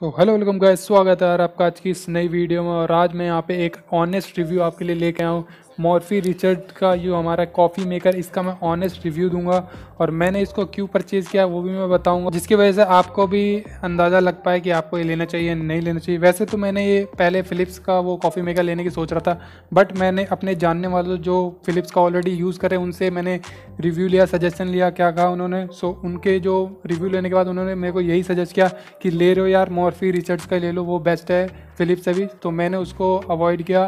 सो तो hello welcome guys स्वागत है यार आपका आज की इस नई वीडियो में और आज मैं यहाँ पे एक ऑनेस्ट रिव्यू आपके लिए लेके आया हूँ मॉर्फी रिचर्ड का जो हमारा कॉफ़ी मेकर इसका मैं ऑनेस्ट रिव्यू दूंगा और मैंने इसको क्यों परचेज़ किया वो भी मैं बताऊंगा जिसकी वजह से आपको भी अंदाज़ा लग पाए कि आपको ये लेना चाहिए नहीं लेना चाहिए वैसे तो मैंने ये पहले फ़िलिप्स का वो कॉफ़ी मेकर लेने की सोच रहा था बट मैंने अपने जानने वालों जो फ़िलिप्स का ऑलरेडी यूज़ करे उनसे मैंने रिव्यू लिया सजेशन लिया क्या कहा उन्होंने सो उनके जो रिव्यू लेने के बाद उन्होंने मेरे को यही सजेस्ट किया कि ले रहे हो यार मॉर्फी रिचर्ड्स का ले लो वो बेस्ट है फ़िलिप्स से भी तो मैंने उसको अवॉइड किया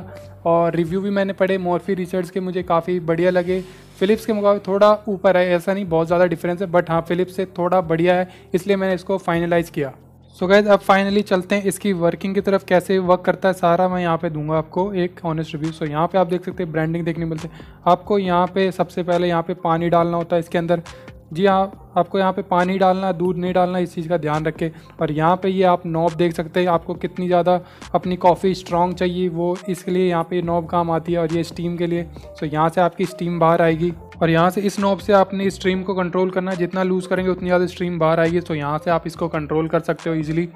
और रिव्यू भी मैंने पढ़े मॉर्फी रिचर्ड्स के मुझे काफ़ी बढ़िया लगे फ़िलिप्स के मुकाबले थोड़ा ऊपर है ऐसा नहीं बहुत ज़्यादा डिफरेंस है बट हाँ फ़िलिप्स से थोड़ा बढ़िया है इसलिए मैंने इसको फाइनलाइज़ किया सो so गैज अब फाइनली चलते हैं इसकी वर्किंग की तरफ कैसे वर्क करता है सारा मैं यहाँ पे दूंगा आपको एक ऑनेस्ट रिव्यू सो यहाँ पे आप देख सकते हैं ब्रांडिंग देखने मिलते हैं आपको यहाँ पे सबसे पहले यहाँ पे पानी डालना होता है इसके अंदर जी हाँ आपको यहाँ पे पानी डालना दूध नहीं डालना इस चीज़ का ध्यान रखें और यहाँ पे ये आप नॉब देख सकते हैं आपको कितनी ज़्यादा अपनी कॉफ़ी स्ट्रॉन्ग चाहिए वो इसके लिए यहाँ पे नॉब काम आती है और ये स्टीम के लिए सो यहाँ से आपकी स्टीम बाहर आएगी और यहाँ से इस नॉब से आपने स्ट्रीम को कंट्रोल करना है जितना लूज़ करेंगे उतनी ज़्यादा स्ट्रीम बाहर आएगी तो यहाँ से आप इसको कंट्रोल कर सकते हो ईजिली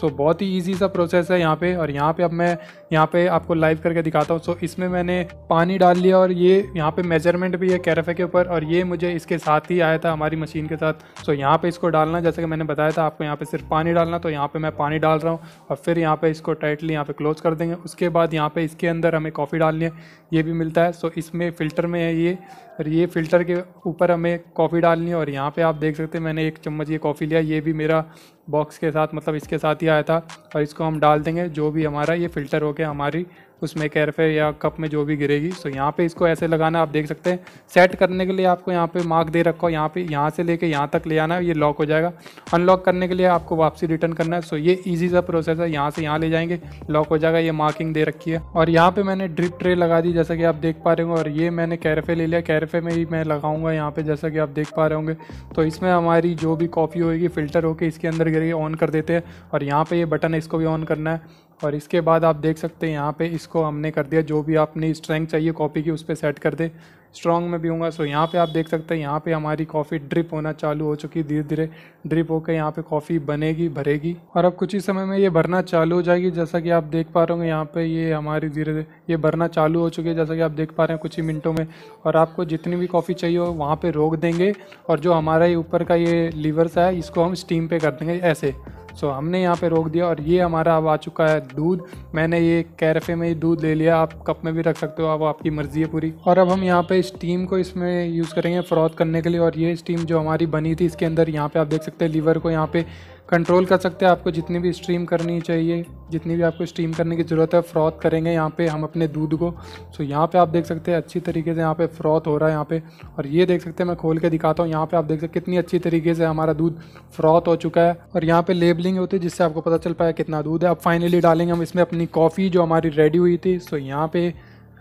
सो so, बहुत ही ईजी सा प्रोसेस है यहाँ पे और यहाँ पे अब मैं यहाँ पे आपको लाइव करके दिखाता हूँ सो so, इसमें मैंने पानी डाल लिया और ये यहाँ पे मेजरमेंट भी है कैरफे के ऊपर और ये मुझे इसके साथ ही आया था हमारी मशीन के साथ सो so, यहाँ पे इसको डालना जैसे कि मैंने बताया था आपको यहाँ पे सिर्फ पानी डालना तो यहाँ पर मैं पानी डाल रहा हूँ और फिर यहाँ पर इसको टाइटली यहाँ पे क्लोज कर देंगे उसके बाद यहाँ पर इसके अंदर हमें कॉफ़ी डालनी है ये भी मिलता है सो इसमें फ़िल्टर में है ये और ये फ़िल्टर के ऊपर हमें कॉफ़ी डालनी है और यहाँ पे आप देख सकते हैं मैंने एक चम्मच ये कॉफ़ी लिया ये भी मेरा बॉक्स के साथ मतलब इसके साथ ही आया था और इसको हम डाल देंगे जो भी हमारा ये फ़िल्टर होकर हमारी उसमें कैरफे या कप में जो भी गिरेगी सो यहाँ पे इसको ऐसे लगाना आप देख सकते हैं सेट करने के लिए आपको यहाँ पे मार्क दे रखा हो यहाँ पे यहाँ से लेके यहाँ तक ले आना ये लॉक हो जाएगा अनलॉक करने के लिए आपको वापसी रिटर्न करना है सो ये ईजी सा प्रोसेस है यहाँ से यहाँ ले जाएंगे लॉक हो जाएगा ये मार्किंग दे रखी है और यहाँ पर मैंने ड्रिप ट्रे लगा दी जैसा कि आप देख पा रहे हो और ये मैंने कैरफे ले लिया कैरफे में ही मैं लगाऊँगा यहाँ पर जैसा कि आप देख पा रहे होंगे तो इसमें हमारी जो भी कॉफ़ी होगी फ़िल्टर होकर इसके अंदर जरिए ऑन कर देते हैं और यहाँ पे ये बटन है इसको भी ऑन करना है और इसके बाद आप देख सकते हैं यहाँ पे इसको हमने कर दिया जो भी आपने स्ट्रेंथ चाहिए कॉफ़ी की उस पर सेट कर दे स्ट्रॉन्ग में भी होगा सो यहाँ पे आप देख सकते हैं यहाँ पे हमारी कॉफ़ी ड्रिप होना चालू हो चुकी है धीरे धीरे ड्रिप होकर यहाँ पे कॉफ़ी बनेगी भरेगी और अब कुछ ही समय में ये भरना चालू हो जाएगी जैसा कि आप देख पा रहे होंगे यहाँ पे ये हमारी धीरे धीरे ये भरना चालू हो चुकी है जैसा कि आप देख पा रहे हैं कुछ ही मिनटों में और आपको जितनी भी कॉफ़ी चाहिए हो वहाँ पर रोक देंगे और जो हमारा ये ऊपर का ये लीवर सा है इसको हम स्टीम पर कर देंगे ऐसे सो so, हमने यहाँ पे रोक दिया और ये हमारा अब आ चुका है दूध मैंने ये कैरफे में ही दूध ले लिया आप कप में भी रख सकते हो अब आपकी मर्ज़ी है पूरी और अब हम यहाँ पे स्टीम को इसमें यूज़ करेंगे फ्रॉथ करने के लिए और ये स्टीम जो हमारी बनी थी इसके अंदर यहाँ पे आप देख सकते हैं लीवर को यहाँ पे कंट्रोल कर सकते हैं आपको जितनी भी स्ट्रीम करनी चाहिए जितनी भी आपको स्ट्रीम करने की ज़रूरत है फ्रॉथ करेंगे यहाँ पे हम अपने दूध को सो यहाँ पे आप देख सकते हैं अच्छी तरीके से यहाँ पे फ्रॉथ हो रहा है यहाँ पे और ये देख सकते हैं मैं खोल के दिखाता हूँ यहाँ पे आप देख सकते कितनी अच्छी तरीके से हमारा दूध फ्रॉथ हो चुका है और यहाँ पर लेबलिंग होती है जिससे आपको पता चल पाया कितना दूध है अब फाइनली डालेंगे हम इसमें अपनी कॉफ़ी जो हमारी रेडी हुई थी सो यहाँ पर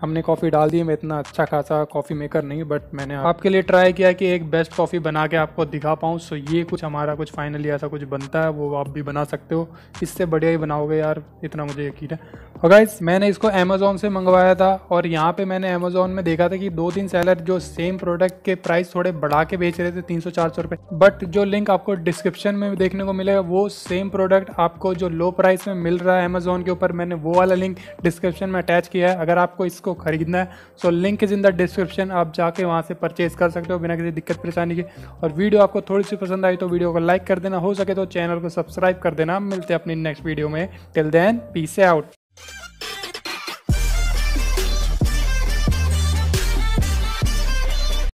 हमने कॉफ़ी डाल दी मैं इतना अच्छा खासा कॉफ़ी मेकर नहीं बट मैंने आपके लिए ट्राई किया कि एक बेस्ट कॉफ़ी बना के आपको दिखा पाऊँ सो ये कुछ हमारा कुछ फाइनली ऐसा कुछ बनता है वो आप भी बना सकते हो इससे बढ़िया ही बनाओगे यार इतना मुझे यकीन है और गाइस मैंने इसको अमेज़ोन से मंगवाया था और यहाँ पे मैंने अमेज़ोन में देखा था कि दो तीन सेलर जो सेम प्रोडक्ट के प्राइस थोड़े बढ़ा के बेच रहे थे तीन सौ चार सौ रुपये बट जो लिंक आपको डिस्क्रिप्शन में देखने को मिलेगा वो सेम प्रोडक्ट आपको जो लो प्राइस में मिल रहा है अमेज़ोन के ऊपर मैंने वो वाला लिंक डिस्क्रिप्शन में अटैच किया है अगर आपको इसको इसको ख़रीदना है so link is in the description आप जाके वहाँ से परचेज़ कर सकते हो बिना किसी दिक्कत परेशानी के और वीडियो आपको थोड़ी सी पसंद आई तो वीडियो को लाइक कर देना हो सके तो चैनल को सब्सक्राइब कर देना मिलते हैं अपनी नेक्स्ट वीडियो में टिल देन पीस आउट